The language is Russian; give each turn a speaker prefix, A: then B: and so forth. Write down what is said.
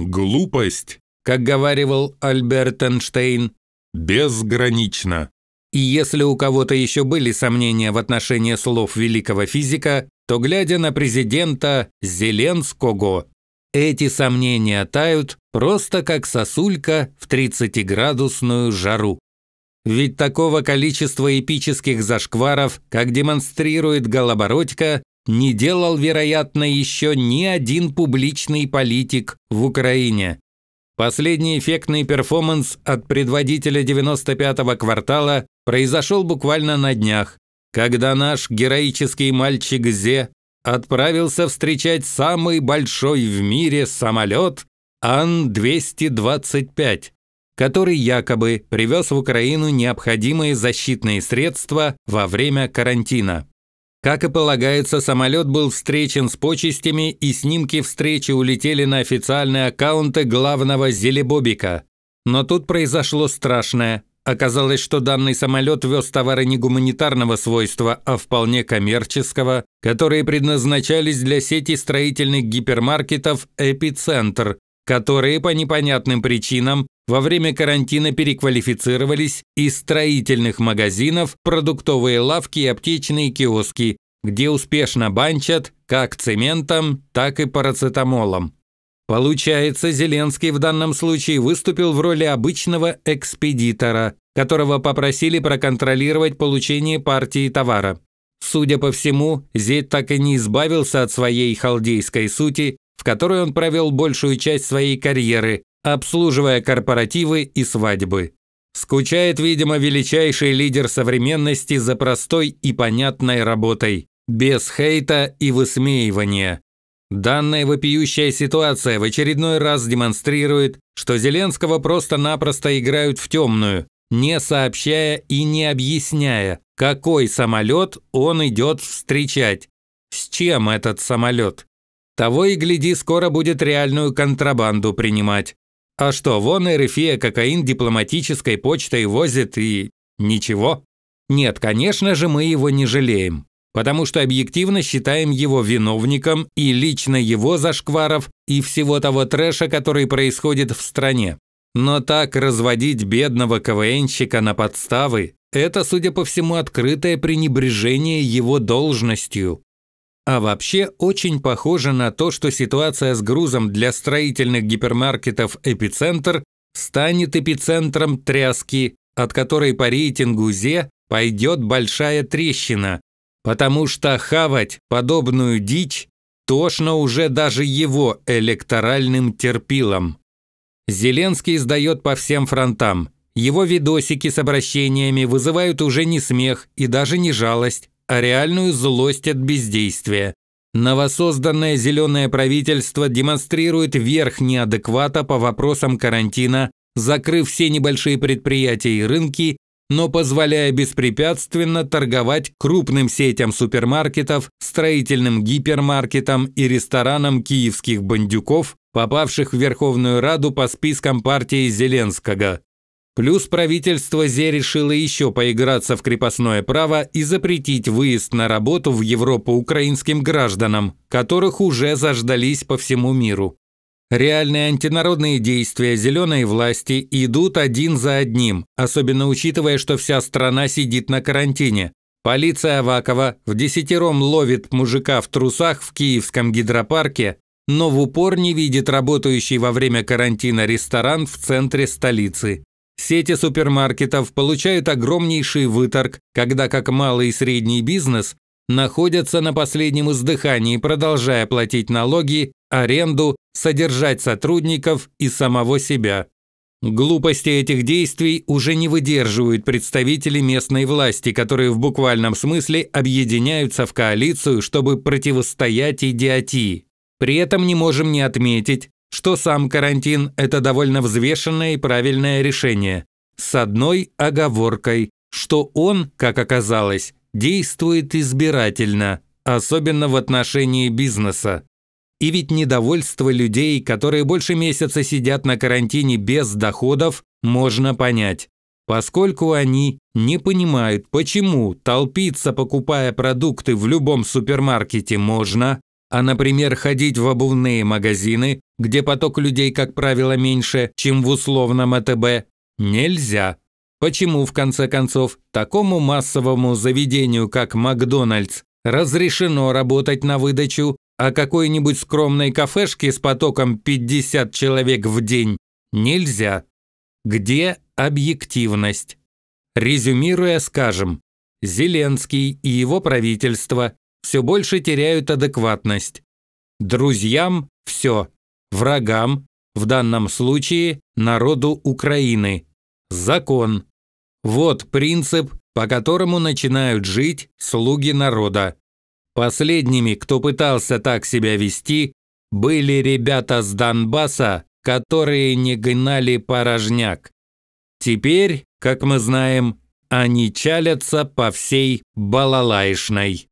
A: Глупость, как говаривал Альберт Эйнштейн, безгранична. И если у кого-то еще были сомнения в отношении слов великого физика, то, глядя на президента Зеленского, эти сомнения тают просто как сосулька в 30-градусную жару. Ведь такого количества эпических зашкваров, как демонстрирует Голобородько, не делал, вероятно, еще ни один публичный политик в Украине. Последний эффектный перформанс от предводителя 95-го квартала произошел буквально на днях, когда наш героический мальчик Зе отправился встречать самый большой в мире самолет Ан-225, который якобы привез в Украину необходимые защитные средства во время карантина. Как и полагается, самолет был встречен с почестями, и снимки встречи улетели на официальные аккаунты главного Зелебобика. Но тут произошло страшное. Оказалось, что данный самолет вез товары не гуманитарного свойства, а вполне коммерческого, которые предназначались для сети строительных гипермаркетов «Эпицентр», которые по непонятным причинам во время карантина переквалифицировались из строительных магазинов, продуктовые лавки и аптечные киоски, где успешно банчат как цементом, так и парацетамолом. Получается, Зеленский в данном случае выступил в роли обычного экспедитора, которого попросили проконтролировать получение партии товара. Судя по всему, Зеть так и не избавился от своей халдейской сути в которой он провел большую часть своей карьеры, обслуживая корпоративы и свадьбы. Скучает, видимо, величайший лидер современности за простой и понятной работой, без хейта и высмеивания. Данная вопиющая ситуация в очередной раз демонстрирует, что Зеленского просто-напросто играют в темную, не сообщая и не объясняя, какой самолет он идет встречать, с чем этот самолет. Того и гляди, скоро будет реальную контрабанду принимать. А что, вон Эрефия а кокаин дипломатической почтой возит и... ничего? Нет, конечно же, мы его не жалеем, потому что объективно считаем его виновником и лично его зашкваров и всего того трэша, который происходит в стране. Но так разводить бедного КВНщика на подставы – это, судя по всему, открытое пренебрежение его должностью а вообще очень похоже на то, что ситуация с грузом для строительных гипермаркетов «Эпицентр» станет эпицентром тряски, от которой по рейтингу «Зе» пойдет большая трещина, потому что хавать подобную дичь тошно уже даже его электоральным терпилам. Зеленский сдает по всем фронтам. Его видосики с обращениями вызывают уже не смех и даже не жалость, а реальную злость от бездействия. Новосозданное зеленое правительство демонстрирует верх неадеквата по вопросам карантина, закрыв все небольшие предприятия и рынки, но позволяя беспрепятственно торговать крупным сетям супермаркетов, строительным гипермаркетам и ресторанам киевских бандюков, попавших в Верховную Раду по спискам партии Зеленского. Плюс правительство Зе решило еще поиграться в крепостное право и запретить выезд на работу в Европу украинским гражданам, которых уже заждались по всему миру. Реальные антинародные действия зеленой власти идут один за одним, особенно учитывая, что вся страна сидит на карантине. Полиция Авакова в десятером ловит мужика в трусах в киевском гидропарке, но в упор не видит работающий во время карантина ресторан в центре столицы. Сети супермаркетов получают огромнейший выторг, когда как малый и средний бизнес находятся на последнем издыхании, продолжая платить налоги, аренду, содержать сотрудников и самого себя. Глупости этих действий уже не выдерживают представители местной власти, которые в буквальном смысле объединяются в коалицию, чтобы противостоять идиотии. При этом не можем не отметить, что сам карантин – это довольно взвешенное и правильное решение, с одной оговоркой, что он, как оказалось, действует избирательно, особенно в отношении бизнеса. И ведь недовольство людей, которые больше месяца сидят на карантине без доходов, можно понять, поскольку они не понимают, почему толпиться, покупая продукты в любом супермаркете можно, а, например, ходить в обувные магазины где поток людей, как правило, меньше, чем в условном АТБ, нельзя. Почему, в конце концов, такому массовому заведению, как Макдональдс, разрешено работать на выдачу, а какой-нибудь скромной кафешке с потоком 50 человек в день нельзя? Где объективность? Резюмируя, скажем, Зеленский и его правительство все больше теряют адекватность. Друзьям все врагам, в данном случае народу Украины. Закон. Вот принцип, по которому начинают жить слуги народа. Последними, кто пытался так себя вести, были ребята с Донбасса, которые не гнали порожняк. Теперь, как мы знаем, они чалятся по всей балалайшной.